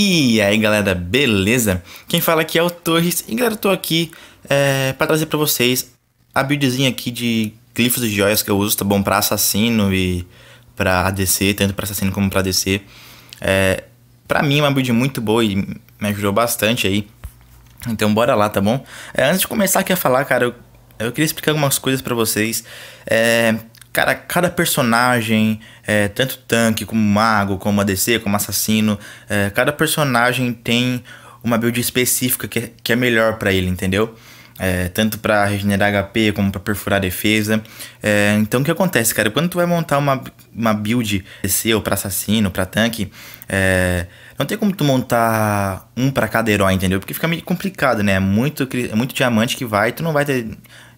E aí galera, beleza? Quem fala aqui é o Torres e galera, eu tô aqui é, para trazer para vocês a buildzinha aqui de glifos de joias que eu uso, tá bom? Pra assassino e pra ADC, tanto pra assassino como pra ADC. É, pra mim é uma build muito boa e me ajudou bastante aí. Então bora lá, tá bom? É, antes de começar aqui a falar, cara, eu, eu queria explicar algumas coisas para vocês. É, Cara, cada personagem, é, tanto tanque, como mago, como ADC, como assassino, é, cada personagem tem uma build específica que, é, que é melhor para ele, entendeu? É, tanto para regenerar HP como para perfurar defesa. É, então o que acontece, cara? Quando tu vai montar uma, uma build seu para assassino, para tanque, é, não tem como tu montar um para cada herói, entendeu? Porque fica meio complicado, né? É muito é muito diamante que vai, tu não vai ter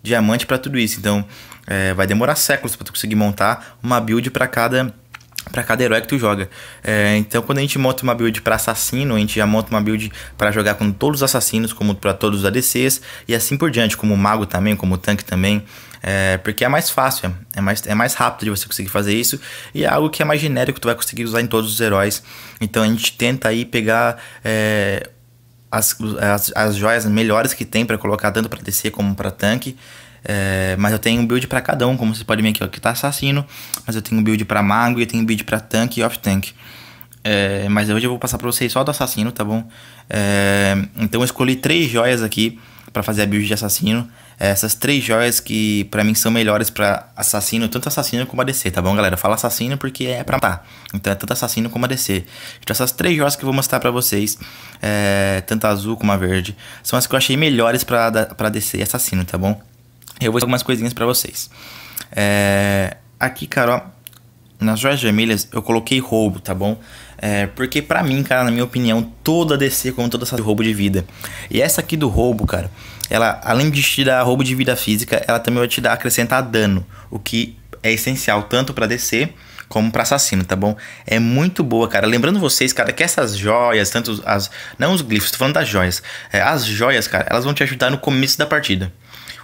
diamante para tudo isso. Então é, vai demorar séculos para tu conseguir montar uma build para cada para cada herói que tu joga. É, então, quando a gente monta uma build para assassino, a gente já monta uma build para jogar com todos os assassinos, como para todos os ADCs e assim por diante, como mago também, como tanque também. É, porque é mais fácil, é, é mais, é mais rápido de você conseguir fazer isso e é algo que é mais genérico, que tu vai conseguir usar em todos os heróis. Então a gente tenta aí pegar é, as, as, as joias melhores que tem para colocar tanto para DC como para tanque. É, mas eu tenho um build para cada um, como vocês podem ver aqui, ó, que tá assassino, mas eu tenho um build para mago e tenho um build para tanque e off tank. É, mas hoje eu vou passar para vocês só do assassino, tá bom? É, então eu escolhi três joias aqui para fazer a build de assassino. É, essas três joias que para mim são melhores para assassino, tanto assassino como ADC, tá bom, galera? Fala assassino porque é para matar. Então é tanto assassino como ADC. Então essas três joias que eu vou mostrar para vocês, é, tanto a azul como a verde, são as que eu achei melhores para ADC e assassino, tá bom? Eu vou fazer algumas coisinhas para vocês. É, aqui, cara, ó, nas joias vermelhas eu coloquei roubo, tá bom? É, porque para mim, cara, na minha opinião, toda DC como toda essa roubo de vida. E essa aqui do roubo, cara, ela além de te dar roubo de vida física, ela também vai te dar acrescentar dano, o que é essencial tanto para DC como para assassino, tá bom? É muito boa, cara. Lembrando vocês, cara, que essas joias, tanto as. Não os glifos, tô falando das joias. É, as joias, cara, elas vão te ajudar no começo da partida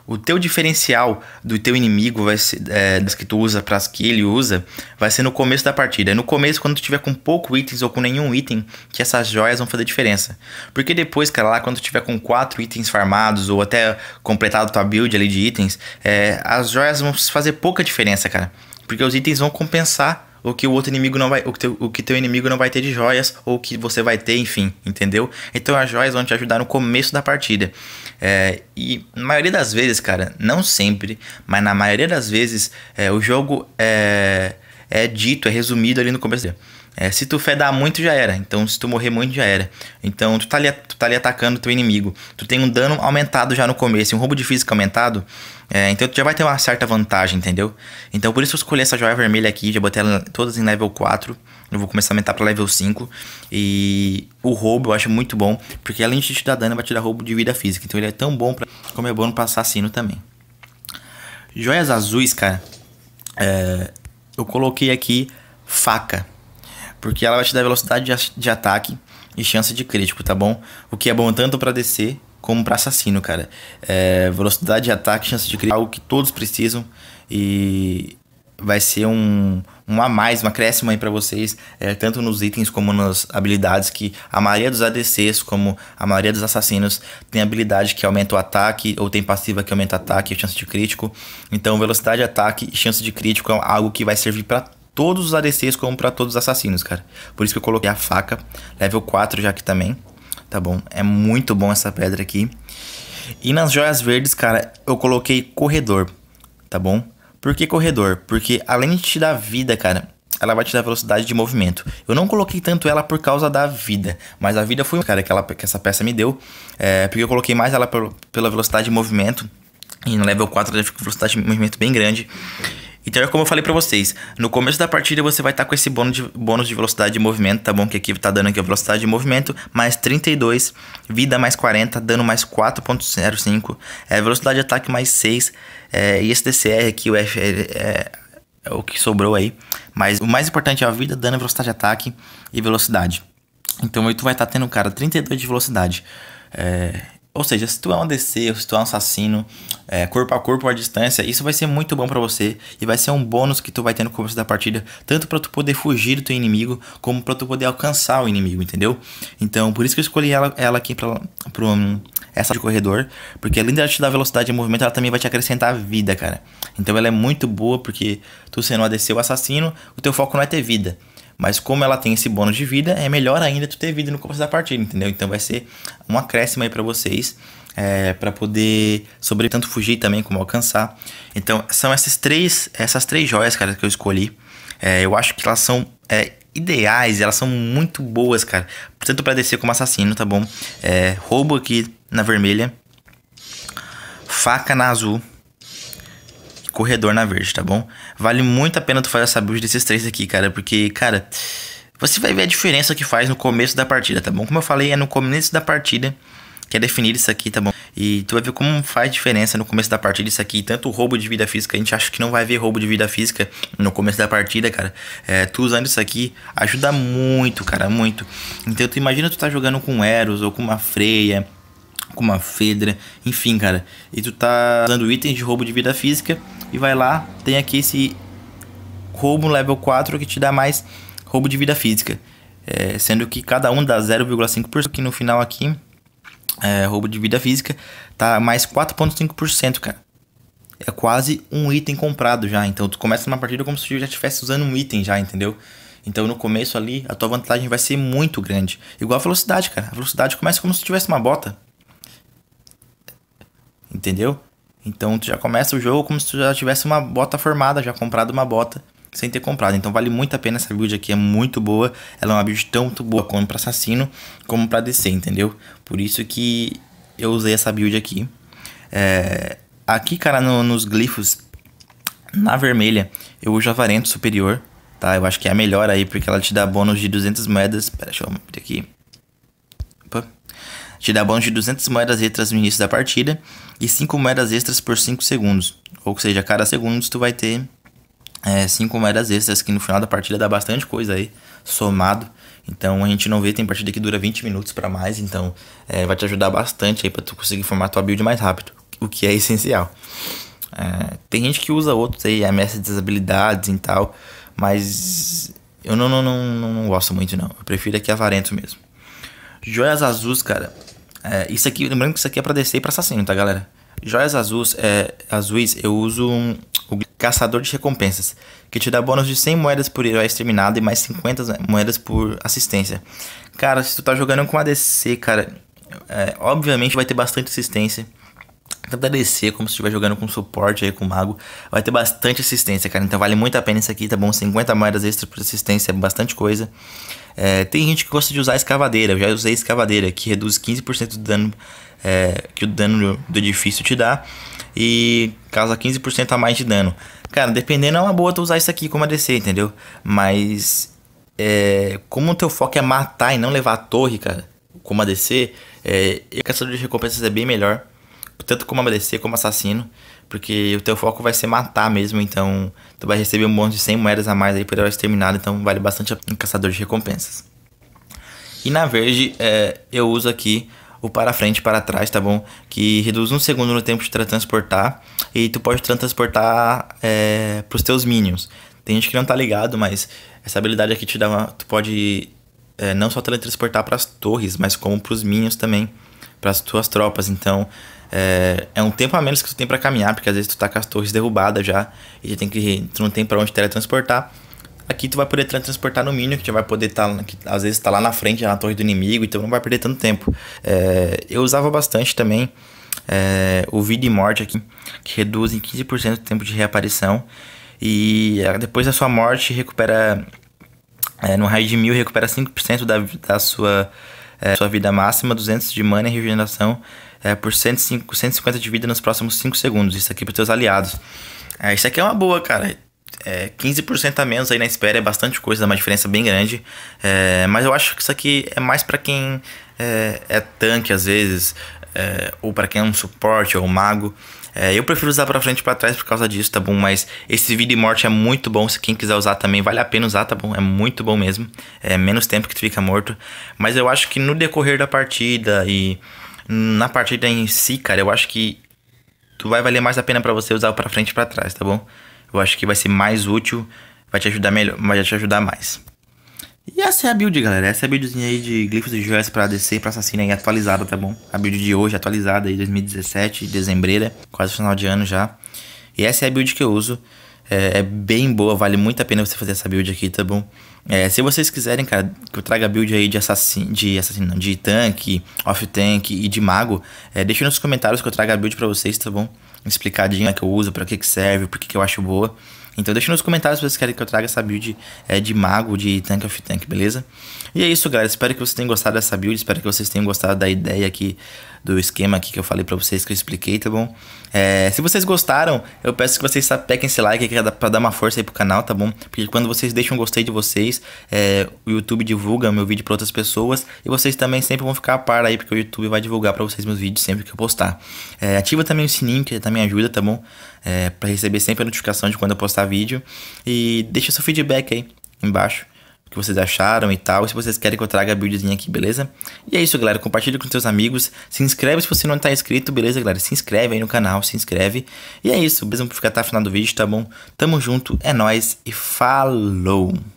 o teu diferencial do teu inimigo vai ser, é, das que tu usa para as que ele usa vai ser no começo da partida. É no começo, quando tu tiver com pouco itens ou com nenhum item, que essas joias vão fazer diferença. Porque depois, cara, lá quando tu tiver com quatro itens farmados ou até completado tua build ali de itens, é, as joias vão fazer pouca diferença, cara. Porque os itens vão compensar o que o outro inimigo não vai, o que, teu, o que teu inimigo não vai ter de joias, ou o que você vai ter, enfim, entendeu? Então as joias vão te ajudar no começo da partida. É, e na maioria das vezes, cara, não sempre, mas na maioria das vezes, é, o jogo é, é dito, é resumido ali no começo dele. É, se tu fedar muito, já era. Então, se tu morrer muito, já era. Então, tu tá ali, tu tá ali atacando teu inimigo. Tu tem um dano aumentado já no começo, um roubo de física aumentado. É, então tu já vai ter uma certa vantagem, entendeu? Então por isso eu escolhi essa joia vermelha aqui, já botei ela todas em level 4. Eu vou começar a aumentar para level 5. E o roubo eu acho muito bom, porque além de te dar dano, vai te dar roubo de vida física. Então ele é tão bom pra, como é bom pra assassino também. Joias azuis, cara. É, eu coloquei aqui faca. Porque ela vai te dar velocidade de, de ataque e chance de crítico, tá bom? O que é bom tanto para descer como para assassino, cara. É, velocidade de ataque, chance de criar algo que todos precisam e vai ser um, um a mais, uma acréscimo aí para vocês, é, tanto nos itens como nas habilidades que a maioria dos ADCs, como a maioria dos assassinos, tem habilidade que aumenta o ataque, ou tem passiva que aumenta o ataque e chance de crítico. Então, velocidade de ataque e chance de crítico é algo que vai servir para todos os ADCs como para todos os assassinos, cara. Por isso que eu coloquei a faca, level 4 já aqui também tá bom? É muito bom essa pedra aqui. E nas joias verdes, cara, eu coloquei corredor, tá bom? Por que corredor? Porque além de te dar vida, cara, ela vai te dar velocidade de movimento. Eu não coloquei tanto ela por causa da vida, mas a vida foi, cara, que, ela, que essa peça me deu. É, porque eu coloquei mais ela pelo, pela velocidade de movimento. E no level 4 ela fica com velocidade de movimento bem grande. Então é como eu falei para vocês, no começo da partida você vai estar tá com esse bônus de, bônus de velocidade de movimento, tá bom? Que aqui tá dando aqui a velocidade de movimento, mais 32, vida mais 40, dano mais 4.05, é, velocidade de ataque mais 6, é, e esse DCR aqui, o F, é, é, é o que sobrou aí. Mas o mais importante é a vida, dano, velocidade de ataque e velocidade. Então aí tu vai estar tá tendo, cara, 32 de velocidade. É, ou seja, se tu é um ADC, ou se tu é um assassino, é, corpo a corpo ou à distância, isso vai ser muito bom para você e vai ser um bônus que tu vai ter no começo da partida, tanto para tu poder fugir do teu inimigo, como para tu poder alcançar o inimigo, entendeu? Então, por isso que eu escolhi ela, ela aqui pra, pro, um, essa de corredor, porque além dela te dar velocidade de movimento, ela também vai te acrescentar vida, cara. Então ela é muito boa, porque tu sendo um ADC ou assassino, o teu foco não é ter vida. Mas como ela tem esse bônus de vida, é melhor ainda tu ter vida no começo da partida, entendeu? Então vai ser um acréscimo aí para vocês. É, para poder sobre tanto fugir também como alcançar. Então são essas três essas três joias, cara, que eu escolhi. É, eu acho que elas são é, ideais, elas são muito boas, cara. Tanto para descer como assassino, tá bom? É, roubo aqui na vermelha, faca na azul corredor na verde, tá bom? Vale muito a pena tu fazer essa build desses três aqui, cara, porque, cara, você vai ver a diferença que faz no começo da partida, tá bom? Como eu falei, é no começo da partida que é definido isso aqui, tá bom? E tu vai ver como faz diferença no começo da partida isso aqui. Tanto roubo de vida física, a gente acha que não vai ver roubo de vida física no começo da partida, cara. É, tu usando isso aqui ajuda muito, cara, muito. Então tu imagina tu tá jogando com Eros ou com uma Freia, com uma Fedra, enfim, cara. E tu tá usando itens de roubo de vida física e vai lá, tem aqui esse roubo level 4 que te dá mais roubo de vida física. É, sendo que cada um dá 0,5%, que no final aqui, é, roubo de vida física, tá mais 4,5%, cara. É quase um item comprado já. Então tu começa uma partida como se tu já estivesse usando um item já, entendeu? Então no começo ali, a tua vantagem vai ser muito grande. Igual a velocidade, cara. A velocidade começa como se tivesse uma bota. Entendeu? Então tu já começa o jogo como se tu já tivesse uma bota formada, já comprado uma bota sem ter comprado. Então vale muito a pena essa build aqui, é muito boa. Ela é uma build tanto boa como para assassino, como para DC, entendeu? Por isso que eu usei essa build aqui. É... Aqui, cara, no, nos glifos, na vermelha, eu uso a Varento Superior, tá? Eu acho que é a melhor aí, porque ela te dá bônus de 200 moedas. Pera, deixa eu abrir aqui te dá bônus de 200 moedas extras no início da partida e 5 moedas extras por 5 segundos. Ou seja, a cada segundo tu vai ter é, 5 moedas extras, que no final da partida dá bastante coisa aí, somado. Então a gente não vê, tem partida que dura 20 minutos para mais, então é, vai te ajudar bastante aí para tu conseguir formar tua build mais rápido, o que é essencial. É, tem gente que usa outros aí, ameaças de habilidades e tal, mas eu não, não, não, não gosto muito não, eu prefiro aqui a Varento mesmo. Joias azuis, cara, é, isso aqui, lembrando que isso aqui é pra descer e pra assassino, tá, galera? Joias azuis, é, azuis eu uso um, o Caçador de Recompensas, que te dá bônus de 100 moedas por herói exterminado e mais 50 moedas por assistência. Cara, se tu tá jogando com ADC, cara, é, obviamente vai ter bastante assistência. Tanta DC como se estiver jogando com suporte aí, com mago. Vai ter bastante assistência, cara. Então vale muito a pena isso aqui, tá bom? 50 moedas extras por assistência, é bastante coisa. É, tem gente que gosta de usar escavadeira. Eu já usei escavadeira, que reduz 15% do dano é, que o dano do edifício te dá. E causa 15% a mais de dano. Cara, dependendo é uma boa tu usar isso aqui como ADC, entendeu? Mas... É, como o teu foco é matar e não levar a torre, cara, como ADC, é, e caçador de recompensas é bem melhor tanto como amarecer como assassino, porque o teu foco vai ser matar mesmo, então tu vai receber um monte de 100 moedas a mais aí por ser exterminada, então vale bastante um caçador de recompensas. E na verde, é, eu uso aqui o para frente para trás, tá bom? Que reduz um segundo no tempo de transportar e tu pode transportar é, para os teus minions. Tem gente que não tá ligado, mas essa habilidade aqui te dá uma, tu pode é, não só teletransportar para as torres, mas como para os minions também, para as tuas tropas. Então, é, é um tempo a menos que tu tem para caminhar, porque às vezes tu tá com as torres derrubadas já e tu, tem que, tu não tem para onde teletransportar. Aqui tu vai poder transportar no mínimo, que já vai poder estar, tá, que, às vezes tá lá na frente, na torre do inimigo, então não vai perder tanto tempo. É, eu usava bastante também é, o vida e morte aqui, que reduz em 15% o tempo de reaparição. E é, depois da sua morte, recupera é, no raio de mil, recupera 5% da, da sua, é, sua vida máxima, 200 de mana e regeneração é, por 105, 150 de vida nos próximos 5 segundos. Isso aqui para os teus aliados. É, isso aqui é uma boa, cara. É, 15% a menos aí na espera é bastante coisa, dá uma diferença bem grande. É, mas eu acho que isso aqui é mais para quem é, é, tanque às vezes, é, ou para quem é um suporte ou um mago. É, eu prefiro usar para frente e para trás por causa disso, tá bom? Mas esse vida e morte é muito bom. Se quem quiser usar também, vale a pena usar, tá bom? É muito bom mesmo. É menos tempo que tu fica morto. Mas eu acho que no decorrer da partida e na partida em si, cara, eu acho que tu vai valer mais a pena para você usar o para frente e para trás, tá bom? Eu acho que vai ser mais útil, vai te ajudar melhor, vai te ajudar mais. E essa é a build, galera. Essa é a buildzinha aí de glifos e joias pra ADC, pra assassina aí atualizada, tá bom? A build de hoje, atualizada aí, 2017, dezembreira, quase final de ano já. E essa é a build que eu uso. É, é, bem boa, vale muito a pena você fazer essa build aqui, tá bom? É, se vocês quiserem, cara, que eu traga build aí de assassino, de assassino, não, de tanque, off-tank e de mago, é, deixa nos comentários que eu traga a build pra vocês, tá bom? Explicadinho que eu uso, pra que que serve, por que que eu acho boa. Então deixa nos comentários se vocês querem que eu traga essa build é, de mago, de tank of tank, beleza? E é isso, galera. Espero que vocês tenham gostado dessa build. Espero que vocês tenham gostado da ideia aqui do esquema aqui que eu falei para vocês, que eu expliquei, tá bom? É, se vocês gostaram, eu peço que vocês sapequem esse like aqui pra dar uma força aí pro canal, tá bom? Porque quando vocês deixam um gostei de vocês, é, o YouTube divulga meu vídeo pra outras pessoas e vocês também sempre vão ficar a par aí, porque o YouTube vai divulgar pra vocês meus vídeos sempre que eu postar. É, ativa também o sininho, que também ajuda, tá bom? É, pra receber sempre a notificação de quando eu postar vídeo. E deixa seu feedback aí embaixo o que vocês acharam e tal. se vocês querem que eu traga a buildzinha aqui, beleza? E é isso, galera. Compartilhe com seus amigos. Se inscreve se você não tá inscrito, beleza, galera? Se inscreve aí no canal, se inscreve. E é isso. Beleza? Vamos ficar até o final do vídeo, tá bom? Tamo junto, é nóis e falou!